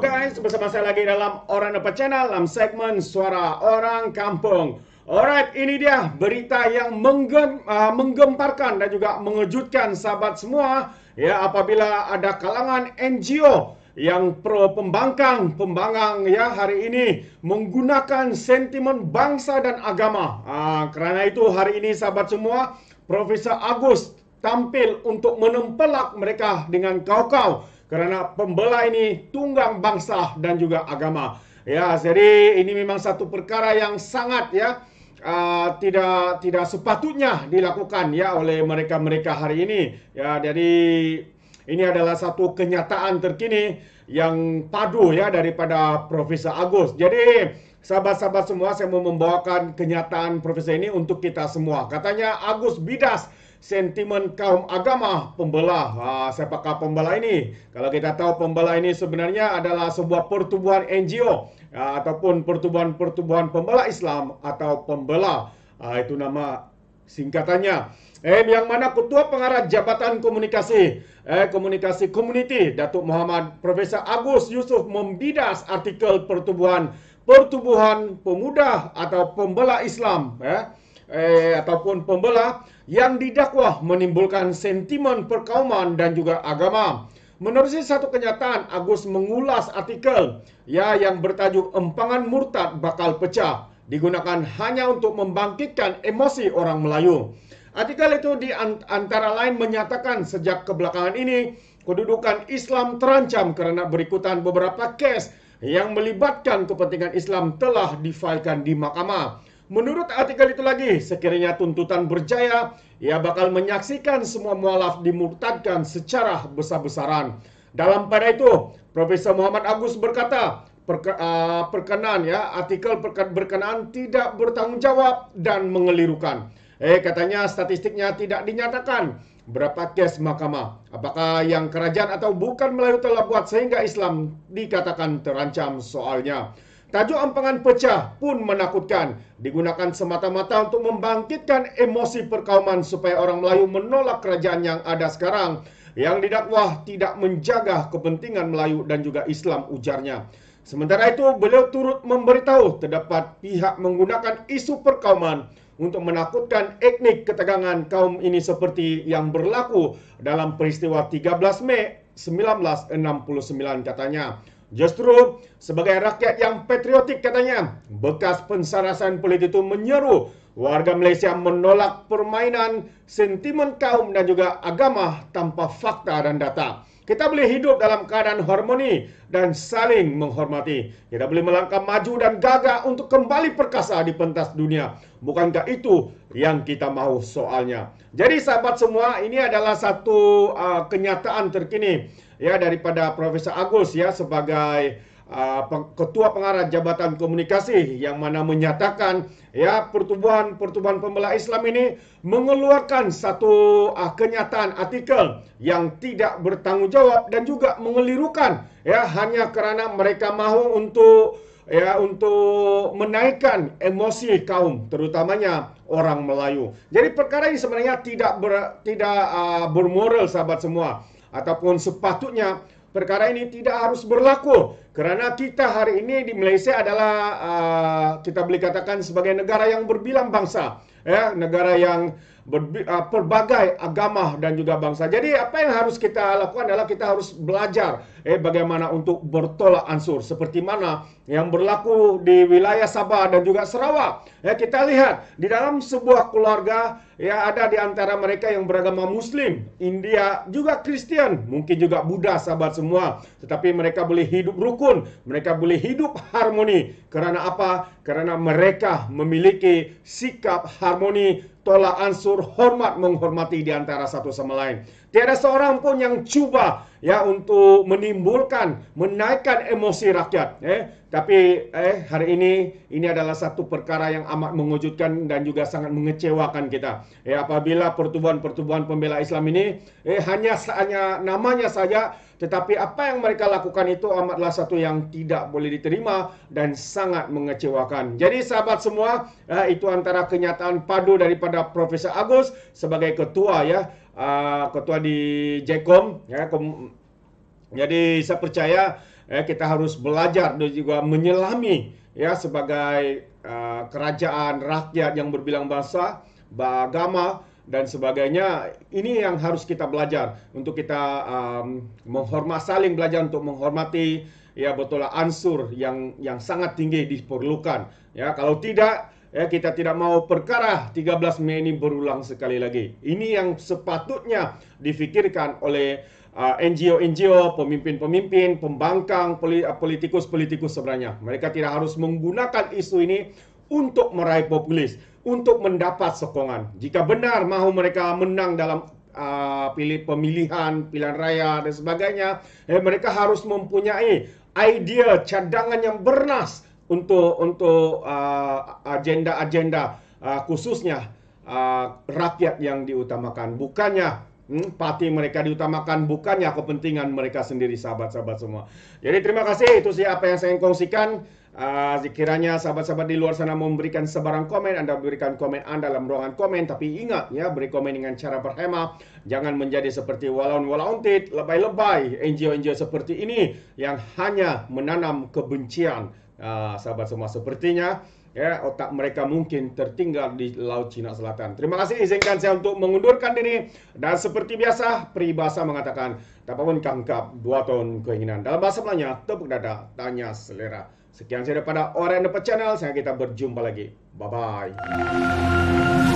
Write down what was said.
guys, bersama saya lagi dalam Orang Depan Channel dalam segmen Suara Orang Kampung. Alright, ini dia berita yang menggem, uh, menggemparkan dan juga mengejutkan sahabat semua ya apabila ada kalangan NGO yang pro pembangkang, pembangang ya hari ini menggunakan sentimen bangsa dan agama. Uh, kerana itu hari ini sahabat semua, Profesor Agus tampil untuk menempelak mereka dengan kau-kau kerana pembela ini tunggang bangsa dan juga agama. Ya, jadi ini memang satu perkara yang sangat ya uh, tidak tidak sepatutnya dilakukan ya oleh mereka-mereka hari ini. Ya, jadi ini adalah satu kenyataan terkini yang padu ya daripada Profesor Agus. Jadi sahabat-sahabat semua saya mau membawakan kenyataan Profesor ini untuk kita semua. Katanya Agus Bidas sentimen kaum agama pembelah ha, sepakah pembelah ini kalau kita tahu pembelah ini sebenarnya adalah sebuah pertubuhan NGO ha, ataupun pertubuhan-pertubuhan pembelah Islam atau pembelah ha, itu nama singkatannya eh yang mana ketua pengarah jabatan komunikasi eh komunikasi community Datuk Muhammad Profesor Agus Yusuf membidas artikel pertubuhan pertubuhan pemuda atau pembela Islam eh eh, ataupun pembelah yang didakwa menimbulkan sentimen perkauman dan juga agama. Menerusi satu kenyataan, Agus mengulas artikel ya yang bertajuk Empangan Murtad Bakal Pecah digunakan hanya untuk membangkitkan emosi orang Melayu. Artikel itu di antara lain menyatakan sejak kebelakangan ini kedudukan Islam terancam kerana berikutan beberapa kes yang melibatkan kepentingan Islam telah difailkan di mahkamah. Menurut artikel itu lagi, sekiranya tuntutan berjaya, ia bakal menyaksikan semua mualaf dimurtadkan secara besar-besaran. Dalam pada itu, Profesor Muhammad Agus berkata, Perke, uh, perkenaan ya artikel perken, berkenaan tidak bertanggungjawab dan mengelirukan. Eh katanya statistiknya tidak dinyatakan berapa kes mahkamah. Apakah yang kerajaan atau bukan melalui telah buat sehingga Islam dikatakan terancam soalnya. Tajuk empangan pecah pun menakutkan. Digunakan semata-mata untuk membangkitkan emosi perkauman supaya orang Melayu menolak kerajaan yang ada sekarang. Yang didakwa tidak menjaga kepentingan Melayu dan juga Islam ujarnya. Sementara itu beliau turut memberitahu terdapat pihak menggunakan isu perkauman untuk menakutkan etnik ketegangan kaum ini seperti yang berlaku dalam peristiwa 13 Mei 1969 katanya. Justru sebagai rakyat yang patriotik katanya, bekas pensarasan politik itu menyeru warga Malaysia menolak permainan sentimen kaum dan juga agama tanpa fakta dan data. Kita boleh hidup dalam keadaan harmoni dan saling menghormati. Kita boleh melangkah maju dan gagah untuk kembali perkasa di pentas dunia. Bukankah itu yang kita mahu soalnya? Jadi sahabat semua, ini adalah satu uh, kenyataan terkini ya daripada Profesor Agus ya sebagai Ah, ketua pengarah Jabatan Komunikasi yang mana menyatakan ya pertubuhan-pertubuhan pembela Islam ini mengeluarkan satu uh, kenyataan artikel yang tidak bertanggungjawab dan juga mengelirukan ya hanya kerana mereka mahu untuk ya untuk menaikkan emosi kaum terutamanya orang Melayu. Jadi perkara ini sebenarnya tidak ber, tidak uh, bermoral sahabat semua ataupun sepatutnya perkara ini tidak harus berlaku kerana kita hari ini di Malaysia adalah uh, kita boleh katakan sebagai negara yang berbilang bangsa ya negara yang ber, uh, eh, berbagai agama dan juga bangsa. Jadi apa yang harus kita lakukan adalah kita harus belajar eh bagaimana untuk bertolak ansur seperti mana yang berlaku di wilayah Sabah dan juga Sarawak. Ya kita lihat di dalam sebuah keluarga ya ada di antara mereka yang beragama muslim, India juga Kristen, mungkin juga Buddha sahabat semua, tetapi mereka boleh hidup rukun, mereka boleh hidup harmoni. Karena apa? Karena mereka memiliki sikap harmoni tolak ansur hormat menghormati diantara satu sama lain. Tiada seorang pun yang cuba ya untuk menimbulkan, menaikkan emosi rakyat. Eh, tapi eh hari ini ini adalah satu perkara yang amat mengejutkan dan juga sangat mengecewakan kita. Eh, apabila pertubuhan-pertubuhan pembela Islam ini eh hanya hanya namanya saja, tetapi apa yang mereka lakukan itu amatlah satu yang tidak boleh diterima dan sangat mengecewakan. Jadi sahabat semua, eh, itu antara kenyataan padu daripada Profesor Agus sebagai ketua ya Ah, ketua di Jekom ya kom, jadi saya percaya ya, kita harus belajar dan juga menyelami ya sebagai uh, kerajaan rakyat yang berbilang bahasa beragama dan sebagainya ini yang harus kita belajar untuk kita um, menghormat saling belajar untuk menghormati ya betul ansur yang yang sangat tinggi diperlukan ya kalau tidak Ya, kita tidak mahu perkara 13 Mei ini berulang sekali lagi. Ini yang sepatutnya difikirkan oleh uh, NGO-NGO, pemimpin-pemimpin, pembangkang, uh, politikus-politikus sebenarnya. Mereka tidak harus menggunakan isu ini untuk meraih populis, untuk mendapat sokongan. Jika benar mahu mereka menang dalam uh, pemilihan, pilihan raya dan sebagainya, eh, mereka harus mempunyai idea cadangan yang bernas. untuk untuk uh, agenda-agenda uh, khususnya uh, rakyat yang diutamakan bukannya hmm, parti mereka diutamakan bukannya kepentingan mereka sendiri sahabat-sahabat semua. Jadi terima kasih itu sih apa yang saya kongsikan. Uh, sahabat-sahabat di luar sana memberikan sebarang komen, Anda berikan komen Anda dalam ruangan komen, tapi ingat ya, beri komen dengan cara berhemat. Jangan menjadi seperti walaun-walauntit, lebay-lebay, NGO-NGO seperti ini yang hanya menanam kebencian Ah, sahabat semua sepertinya ya otak mereka mungkin tertinggal di laut Cina Selatan. Terima kasih izinkan saya untuk mengundurkan diri dan seperti biasa peribahasa mengatakan tak apapun kangkap dua tahun keinginan dalam bahasa Melayu tepuk dada tanya selera. Sekian saya daripada Orang Depan Channel. Saya kita berjumpa lagi. Bye bye.